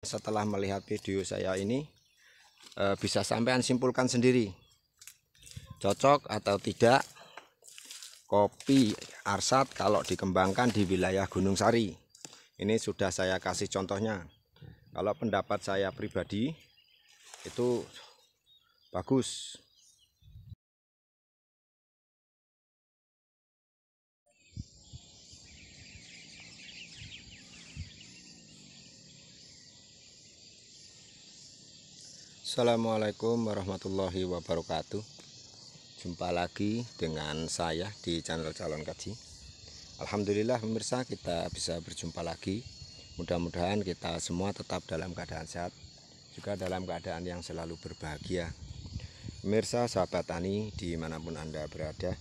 setelah melihat video saya ini eh, bisa sampean simpulkan sendiri cocok atau tidak kopi arsat kalau dikembangkan di wilayah Gunung Sari ini sudah saya kasih contohnya kalau pendapat saya pribadi itu bagus Assalamualaikum warahmatullahi wabarakatuh Jumpa lagi dengan saya di channel Calon Kaji Alhamdulillah pemirsa kita bisa berjumpa lagi Mudah-mudahan kita semua tetap dalam keadaan sehat Juga dalam keadaan yang selalu berbahagia Pemirsa sahabat tani dimanapun Anda berada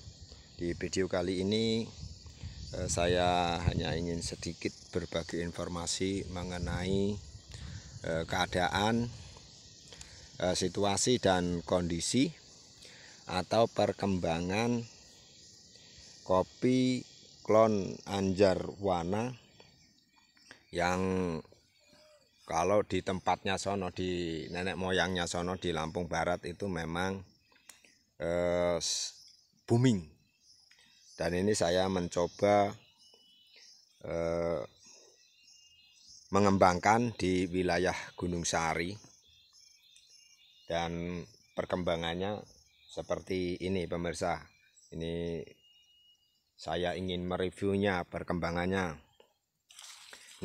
Di video kali ini eh, saya hanya ingin sedikit berbagi informasi mengenai eh, keadaan Eh, situasi dan kondisi atau perkembangan kopi klon Anjarwana yang kalau di tempatnya sono di nenek moyangnya sono di Lampung Barat itu memang eh, booming dan ini saya mencoba eh, mengembangkan di wilayah Gunung Sari dan perkembangannya seperti ini pemirsa ini saya ingin mereviewnya perkembangannya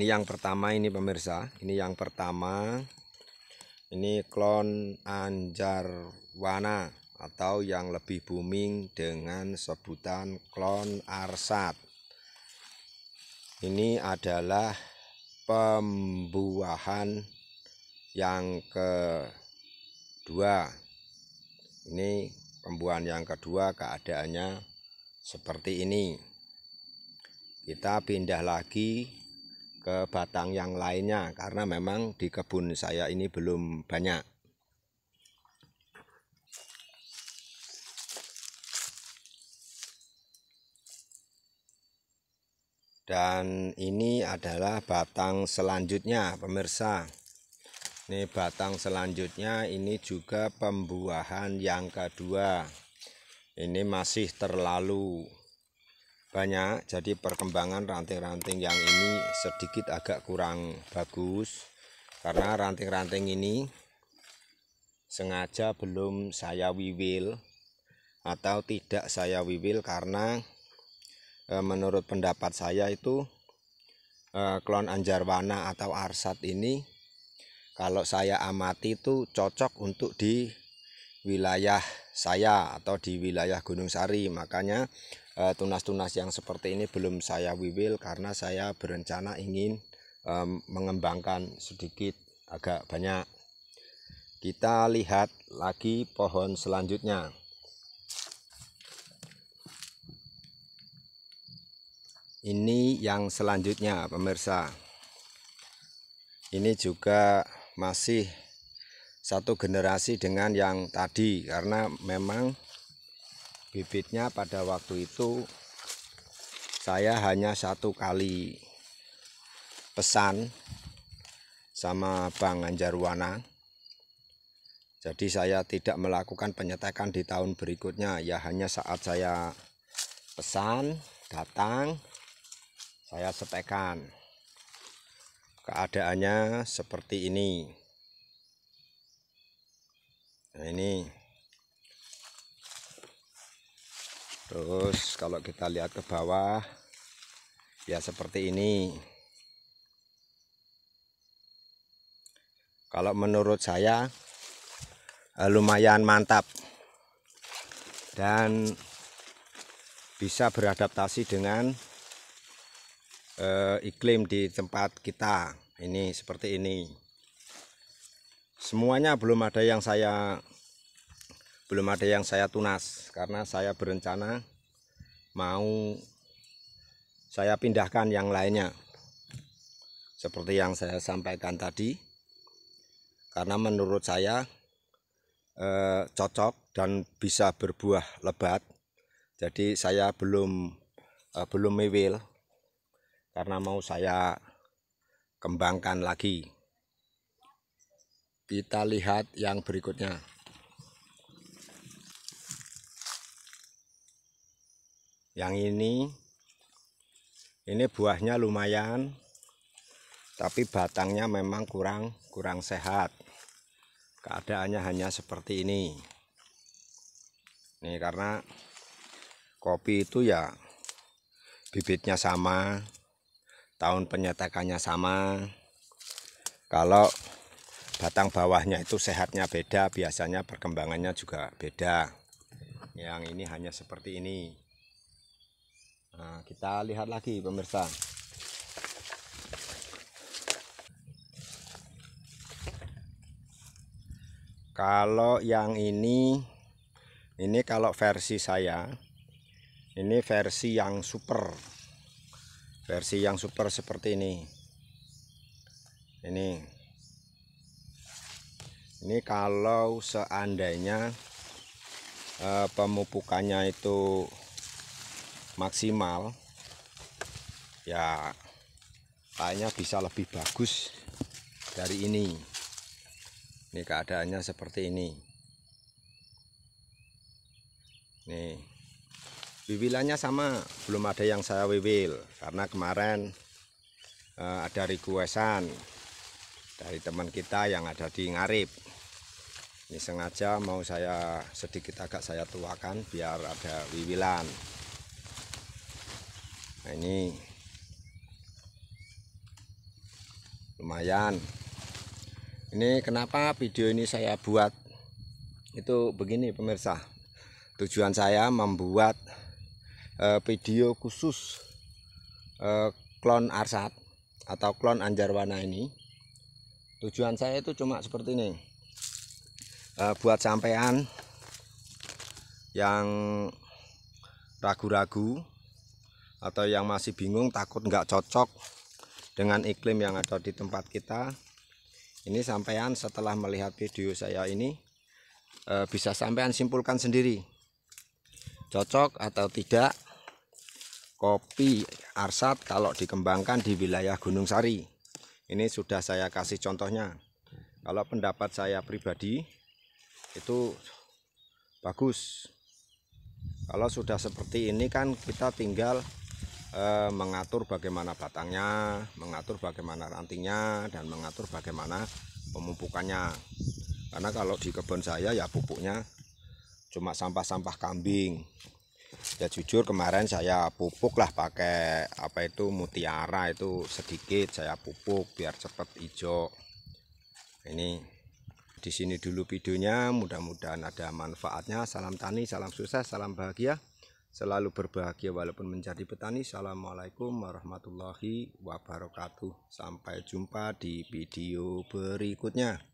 ini yang pertama ini pemirsa ini yang pertama ini klon anjarwana atau yang lebih booming dengan sebutan klon arsat ini adalah pembuahan yang ke dua ini pembuahan yang kedua keadaannya seperti ini kita pindah lagi ke batang yang lainnya karena memang di kebun saya ini belum banyak dan ini adalah batang selanjutnya pemirsa ini batang selanjutnya ini juga pembuahan yang kedua ini masih terlalu banyak jadi perkembangan ranting-ranting yang ini sedikit agak kurang bagus karena ranting-ranting ini sengaja belum saya wiwil atau tidak saya wiwil karena e, menurut pendapat saya itu e, klon anjarwana atau arsat ini kalau saya amati itu cocok untuk di wilayah saya atau di wilayah Gunung Sari makanya eh, tunas-tunas yang seperti ini belum saya wiwil karena saya berencana ingin mengembangkan sedikit agak banyak kita lihat lagi pohon selanjutnya ini yang selanjutnya pemirsa ini juga masih satu generasi dengan yang tadi karena memang bibitnya pada waktu itu saya hanya satu kali pesan sama Bang Anjarwana jadi saya tidak melakukan penyetekan di tahun berikutnya ya hanya saat saya pesan datang saya setekan keadaannya seperti ini nah ini terus kalau kita lihat ke bawah ya seperti ini kalau menurut saya eh, lumayan mantap dan bisa beradaptasi dengan eh, iklim di tempat kita ini seperti ini semuanya belum ada yang saya belum ada yang saya tunas karena saya berencana mau saya pindahkan yang lainnya seperti yang saya sampaikan tadi karena menurut saya eh, cocok dan bisa berbuah lebat jadi saya belum eh, belum mewil karena mau saya kembangkan lagi kita lihat yang berikutnya yang ini ini buahnya lumayan tapi batangnya memang kurang kurang sehat keadaannya hanya seperti ini ini karena kopi itu ya bibitnya sama tahun penyetakannya sama kalau batang bawahnya itu sehatnya beda biasanya perkembangannya juga beda yang ini hanya seperti ini nah, kita lihat lagi pemirsa kalau yang ini ini kalau versi saya ini versi yang super versi yang super seperti ini ini ini kalau seandainya eh, pemupukannya itu maksimal ya kayaknya bisa lebih bagus dari ini ini keadaannya seperti ini nih wiwilannya sama belum ada yang saya wiwil karena kemarin eh, ada requestan dari teman kita yang ada di Ngarip ini sengaja mau saya sedikit agak saya tuakan biar ada wiwilan nah ini lumayan ini kenapa video ini saya buat itu begini pemirsa tujuan saya membuat uh, video khusus uh, eh, klon arsat atau klon anjarwana ini tujuan saya itu cuma seperti ini uh, buat sampean yang ragu-ragu atau yang masih bingung takut nggak cocok dengan iklim yang ada di tempat kita ini sampean setelah melihat video saya ini bisa sampean simpulkan sendiri cocok atau tidak kopi arsat kalau dikembangkan di wilayah Gunung Sari. Ini sudah saya kasih contohnya. Kalau pendapat saya pribadi itu bagus. Kalau sudah seperti ini kan kita tinggal eh, mengatur bagaimana batangnya, mengatur bagaimana rantingnya dan mengatur bagaimana pemupukannya. Karena kalau di kebun saya ya pupuknya cuma sampah-sampah kambing ya jujur kemarin saya pupuk lah pakai apa itu mutiara itu sedikit saya pupuk biar cepet hijau ini di sini dulu videonya mudah-mudahan ada manfaatnya salam tani salam sukses salam bahagia selalu berbahagia walaupun menjadi petani assalamualaikum warahmatullahi wabarakatuh sampai jumpa di video berikutnya